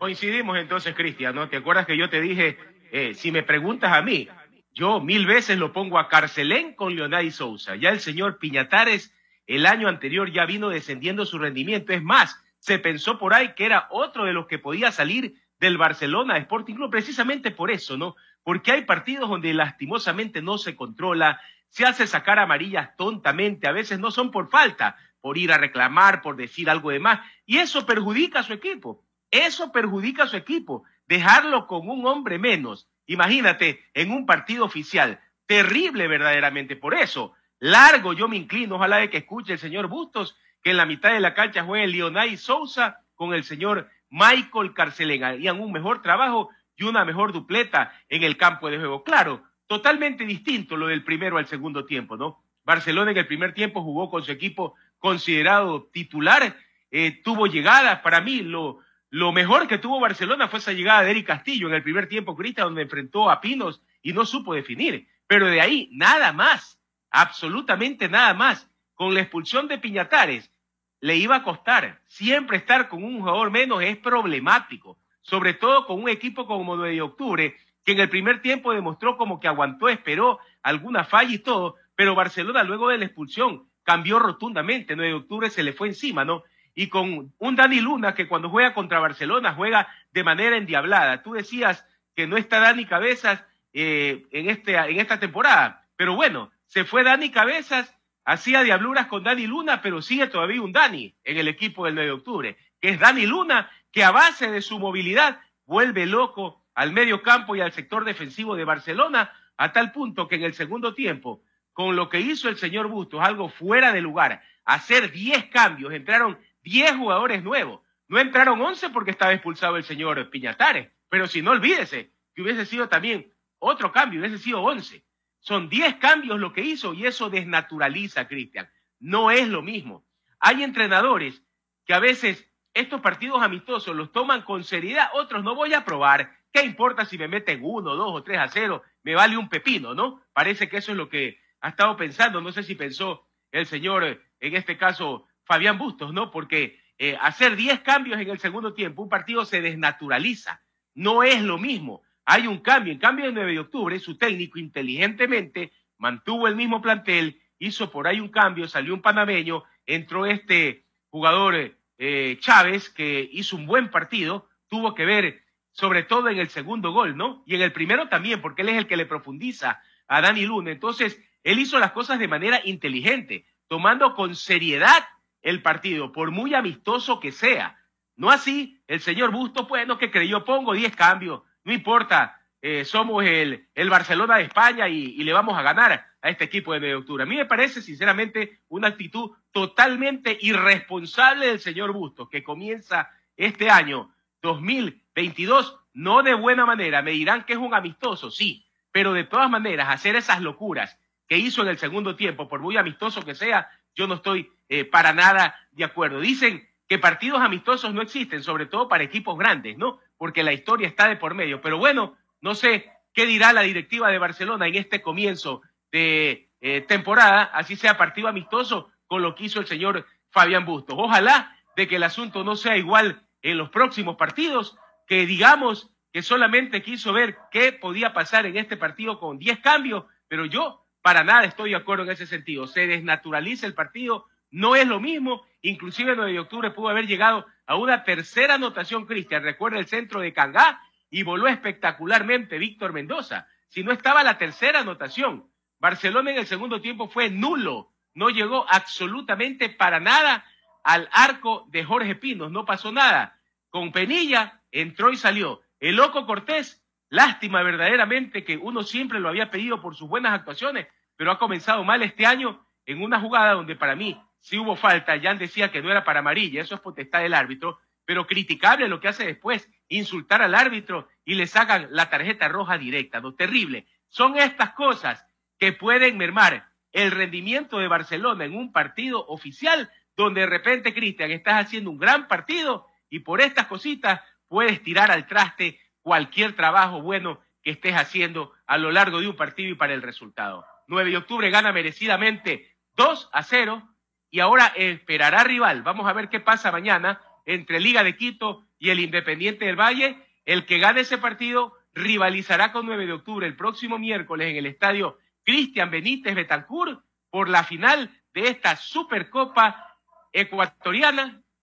Coincidimos entonces, Cristian, ¿no? ¿Te acuerdas que yo te dije, eh, si me preguntas a mí, yo mil veces lo pongo a Carcelén con Leonardo Sousa. Ya el señor Piñatares el año anterior ya vino descendiendo su rendimiento. Es más, se pensó por ahí que era otro de los que podía salir del Barcelona Sporting Club, precisamente por eso, ¿no? Porque hay partidos donde lastimosamente no se controla, se hace sacar amarillas tontamente, a veces no son por falta, por ir a reclamar, por decir algo de más, y eso perjudica a su equipo. Eso perjudica a su equipo, dejarlo con un hombre menos. Imagínate, en un partido oficial. Terrible verdaderamente. Por eso, largo yo me inclino. Ojalá de que escuche el señor Bustos, que en la mitad de la cancha juegue Lionel Souza con el señor Michael Carcelén. Harían un mejor trabajo y una mejor dupleta en el campo de juego. Claro, totalmente distinto lo del primero al segundo tiempo, ¿no? Barcelona en el primer tiempo jugó con su equipo considerado titular, eh, tuvo llegadas. Para mí, lo, lo mejor que tuvo Barcelona fue esa llegada de Eric Castillo en el primer tiempo, Crista, donde enfrentó a Pinos y no supo definir. Pero de ahí, nada más, absolutamente nada más. Con la expulsión de Piñatares, le iba a costar. Siempre estar con un jugador menos es problemático, sobre todo con un equipo como 9 de octubre, que en el primer tiempo demostró como que aguantó, esperó alguna falla y todo, pero Barcelona luego de la expulsión cambió rotundamente. 9 de octubre se le fue encima, ¿no? y con un Dani Luna que cuando juega contra Barcelona juega de manera endiablada. Tú decías que no está Dani Cabezas eh, en, este, en esta temporada, pero bueno, se fue Dani Cabezas, hacía diabluras con Dani Luna, pero sigue todavía un Dani en el equipo del 9 de octubre, que es Dani Luna que a base de su movilidad vuelve loco al medio campo y al sector defensivo de Barcelona, a tal punto que en el segundo tiempo, con lo que hizo el señor Bustos, algo fuera de lugar, hacer 10 cambios, entraron 10 jugadores nuevos. No entraron 11 porque estaba expulsado el señor Piñatares, pero si no olvídese que hubiese sido también otro cambio, hubiese sido 11. Son 10 cambios lo que hizo y eso desnaturaliza, Cristian. No es lo mismo. Hay entrenadores que a veces estos partidos amistosos los toman con seriedad, otros no voy a probar. ¿Qué importa si me meten uno, dos o tres a cero? Me vale un pepino, ¿no? Parece que eso es lo que ha estado pensando. No sé si pensó el señor, eh, en este caso, Fabián Bustos, ¿no? Porque eh, hacer 10 cambios en el segundo tiempo, un partido se desnaturaliza, no es lo mismo. Hay un cambio, en cambio el 9 de octubre su técnico inteligentemente mantuvo el mismo plantel, hizo por ahí un cambio, salió un panameño, entró este jugador eh, Chávez que hizo un buen partido, tuvo que ver sobre todo en el segundo gol, ¿no? Y en el primero también, porque él es el que le profundiza a Dani Luna. Entonces, él hizo las cosas de manera inteligente, tomando con seriedad el partido, por muy amistoso que sea. No así, el señor Busto, pues, no que creyó, pongo 10 cambios, no importa, eh, somos el, el, Barcelona de España y, y, le vamos a ganar a este equipo de media A mí me parece, sinceramente, una actitud totalmente irresponsable del señor Busto, que comienza este año 2022, no de buena manera. Me dirán que es un amistoso, sí, pero de todas maneras, hacer esas locuras que hizo en el segundo tiempo, por muy amistoso que sea, yo no estoy eh, para nada de acuerdo. Dicen que partidos amistosos no existen, sobre todo para equipos grandes, ¿no? Porque la historia está de por medio. Pero bueno, no sé qué dirá la directiva de Barcelona en este comienzo de eh, temporada, así sea partido amistoso con lo que hizo el señor Fabián Bustos. Ojalá de que el asunto no sea igual en los próximos partidos, que digamos que solamente quiso ver qué podía pasar en este partido con 10 cambios, pero yo para nada estoy de acuerdo en ese sentido. Se desnaturaliza el partido, no es lo mismo, inclusive el 9 de octubre pudo haber llegado a una tercera anotación, Cristian, recuerda el centro de Cangá y voló espectacularmente Víctor Mendoza. Si no estaba la tercera anotación, Barcelona en el segundo tiempo fue nulo, no llegó absolutamente para nada al arco de Jorge Pinos, no pasó nada. Con Penilla entró y salió. El loco Cortés, lástima verdaderamente que uno siempre lo había pedido por sus buenas actuaciones, pero ha comenzado mal este año en una jugada donde para mí si hubo falta, Jan decía que no era para amarilla, eso es potestad del árbitro, pero criticable lo que hace después, insultar al árbitro y le sacan la tarjeta roja directa, no terrible. Son estas cosas que pueden mermar el rendimiento de Barcelona en un partido oficial donde de repente, Cristian, estás haciendo un gran partido y por estas cositas puedes tirar al traste cualquier trabajo bueno que estés haciendo a lo largo de un partido y para el resultado. 9 de octubre gana merecidamente 2 a 0 y ahora esperará rival. Vamos a ver qué pasa mañana entre Liga de Quito y el Independiente del Valle. El que gane ese partido rivalizará con 9 de octubre el próximo miércoles en el estadio Cristian Benítez Betancourt por la final de esta Supercopa Ecuatoriana